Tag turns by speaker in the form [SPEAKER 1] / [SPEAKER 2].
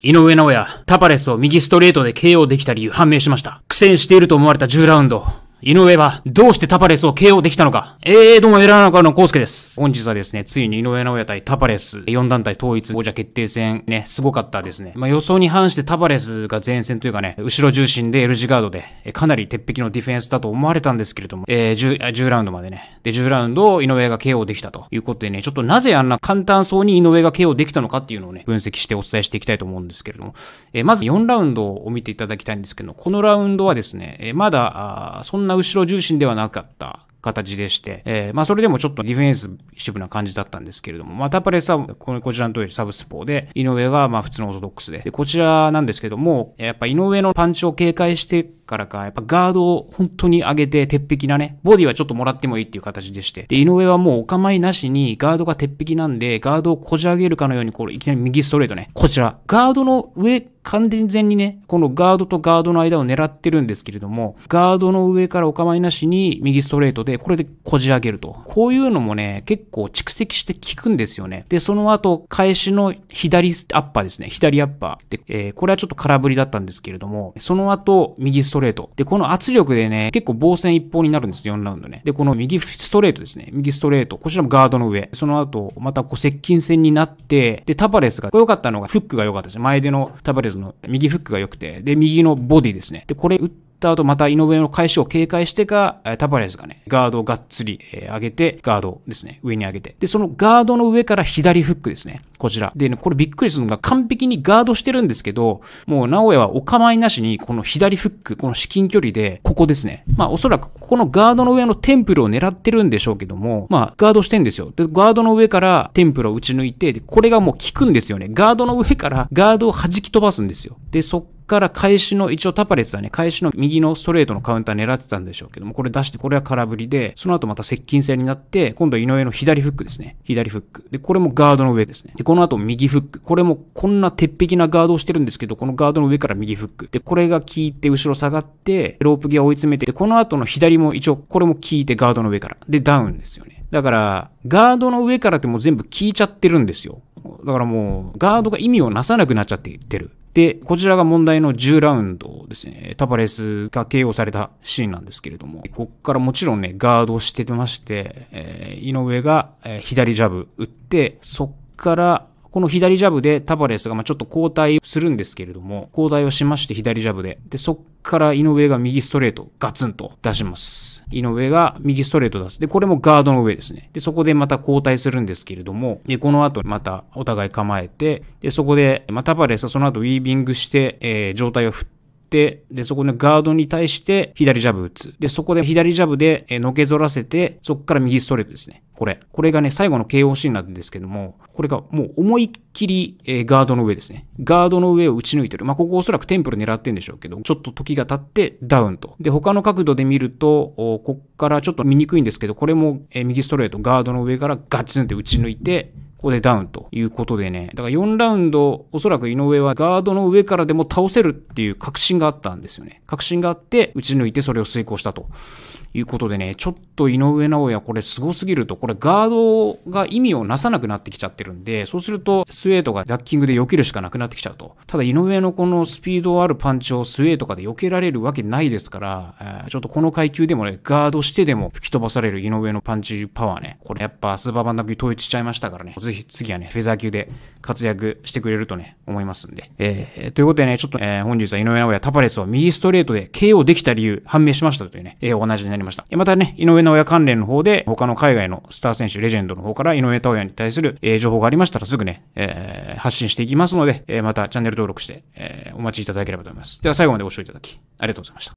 [SPEAKER 1] 井上尚弥、タパレスを右ストレートで KO できた理由判明しました。苦戦していると思われた10ラウンド。井上はどうしてタパレスを KO できたのかえー、どうも、エラー中のコウスケです。本日はですね、ついに井上直也対タパレス、4団体統一王者決定戦、ね、すごかったですね。まあ、予想に反してタパレスが前線というかね、後ろ重心で L 字ガードで、かなり鉄壁のディフェンスだと思われたんですけれども、えー10、10ラウンドまでね。で、10ラウンドを井上が KO できたということでね、ちょっとなぜあんな簡単そうに井上が KO できたのかっていうのをね、分析してお伝えしていきたいと思うんですけれども、えー、まず4ラウンドを見ていただきたいんですけど、このラウンドはですね、えー、まだ、あそんなんな後ろ重心ではなかった形でして、えー、まあそれでもちょっとディフェンスシブな感じだったんですけれども、まあタパレスはここちらの通りサブスポーで、井上がまあ普通のオーソドックスで、でこちらなんですけども、やっぱ井上のパンチを警戒してからか、やっぱガードを本当に上げて鉄壁なね、ボディはちょっともらってもいいっていう形でして、で、井上はもうお構いなしにガードが鉄壁なんで、ガードをこじ上げるかのように、こう、いきなり右ストレートね、こちら、ガードの上、完全にね、このガードとガードの間を狙ってるんですけれども、ガードの上からお構いなしに右ストレートで、これでこじ上げると。こういうのもね、結構蓄積して効くんですよね。で、その後、返しの左アッパーですね。左アッパー。で、えー、これはちょっと空振りだったんですけれども、その後、右ストレート。で、この圧力でね、結構防戦一方になるんです、よ、4ラウンドね。で、この右ストレートですね。右ストレート。こちらもガードの上。その後、またこう接近戦になって、で、タバレスが、良かったのが、フックが良かったですね。前でのタバレスの右フックが良くて、で、右のボディですね。で、これ打ってった後、また井上の返しを警戒してか、タパレスがね、ガードをがっつり、え上げて、ガードですね、上に上げて。で、そのガードの上から左フックですね。こちら。でね、これびっくりするのが完璧にガードしてるんですけど、もう古屋はお構いなしに、この左フック、この至近距離で、ここですね。まあおそらくここのガードの上のテンプルを狙ってるんでしょうけども、まあガードしてんですよ。で、ガードの上からテンプルを打ち抜いて、これがもう効くんですよね。ガードの上からガードを弾き飛ばすんですよ。で、そっから返しの、一応タパレスはね、返しの右のストレートのカウンター狙ってたんでしょうけども、これ出して、これは空振りで、その後また接近戦になって、今度は井上の左フックですね。左フック。で、これもガードの上ですね。で、この後右フック。これもこんな鉄壁なガードをしてるんですけど、このガードの上から右フック。で、これが効いて後ろ下がって、ロープギ際追い詰めて、で、この後の左も一応、これも効いてガードの上から。で、ダウンですよね。だから、ガードの上からってもう全部効いちゃってるんですよ。だからもう、ガードが意味をなさなくなっちゃっていってる。で、こちらが問題の10ラウンドですね。タパレスが KO されたシーンなんですけれども、こっからもちろんね、ガードをしててまして、えー、井上が、えー、左ジャブ打って、そっから、この左ジャブでタバレスがまちょっと交代するんですけれども、交代をしまして左ジャブで。で、そっから井上が右ストレートガツンと出します。井上が右ストレート出す。で、これもガードの上ですね。で、そこでまた交代するんですけれども、で、この後またお互い構えて、で、そこで、まあ、タバレスはその後ウィービングして、えー、状態を振って、で、そこのガードに対して左ジャブ打つ。で、そこで左ジャブでのけぞらせて、そこから右ストレートですね。これ。これがね、最後の k o ンなんですけども、これがもう思いっきり、えガードの上ですね。ガードの上を打ち抜いてる。まあ、ここおそらくテンプル狙ってんでしょうけど、ちょっと時が経ってダウンと。で、他の角度で見ると、こっからちょっと見にくいんですけど、これも、え右ストレートガードの上からガツンって打ち抜いて、ここでダウンということでね、だから4ラウンド、おそらく井上はガードの上からでも倒せるっていう確信があったんですよね。確信があって、打ち抜いてそれを遂行したということでね、ちょっと井上直也これ凄すぎると、これガードが意味をなさなくなってきちゃってるんで、そうするとスウェートがダッキングで避けるしかなくなってきちゃうと。ただ井上のこのスピードあるパンチをスウェートかで避けられるわけないですから、ちょっとこの階級でもね、ガードしてでも吹き飛ばされる井上のパンチパワーね、これやっぱスーパーバンダム級統一しちゃいましたからね。次はね、フェザー級で活躍してくれるとね、思いますんで。えー、ということでね、ちょっと、えー、本日は井上尚弥タパレスを右ストレートで KO できた理由判明しましたというね、えー、お話になりました。またね、井上尚弥関連の方で、他の海外のスター選手、レジェンドの方から井上尚弥に対する、えー、情報がありましたらすぐね、えー、発信していきますので、えー、またチャンネル登録して、えー、お待ちいただければと思います。では最後までご視聴いただき、ありがとうございました。